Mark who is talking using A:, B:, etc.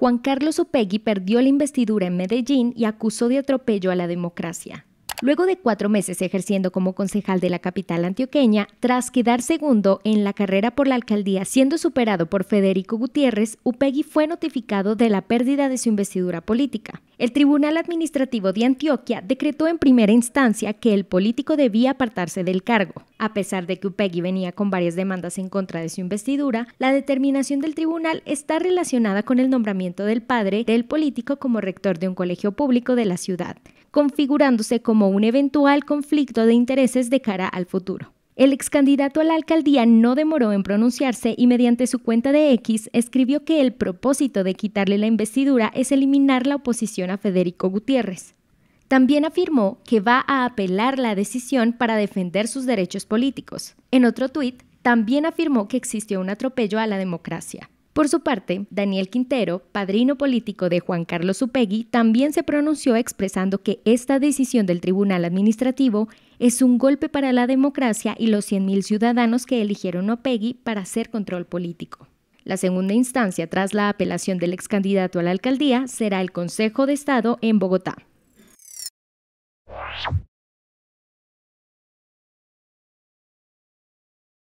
A: Juan Carlos Upegui perdió la investidura en Medellín y acusó de atropello a la democracia. Luego de cuatro meses ejerciendo como concejal de la capital antioqueña, tras quedar segundo en la carrera por la alcaldía siendo superado por Federico Gutiérrez, Upegui fue notificado de la pérdida de su investidura política. El Tribunal Administrativo de Antioquia decretó en primera instancia que el político debía apartarse del cargo. A pesar de que Upegui venía con varias demandas en contra de su investidura, la determinación del tribunal está relacionada con el nombramiento del padre del político como rector de un colegio público de la ciudad, configurándose como un eventual conflicto de intereses de cara al futuro. El ex candidato a la alcaldía no demoró en pronunciarse y mediante su cuenta de X escribió que el propósito de quitarle la investidura es eliminar la oposición a Federico Gutiérrez. También afirmó que va a apelar la decisión para defender sus derechos políticos. En otro tuit, también afirmó que existió un atropello a la democracia. Por su parte, Daniel Quintero, padrino político de Juan Carlos Upegui, también se pronunció expresando que esta decisión del Tribunal Administrativo es un golpe para la democracia y los 100.000 ciudadanos que eligieron a Upegui para hacer control político. La segunda instancia tras la apelación del ex candidato a la alcaldía será el Consejo de Estado en Bogotá.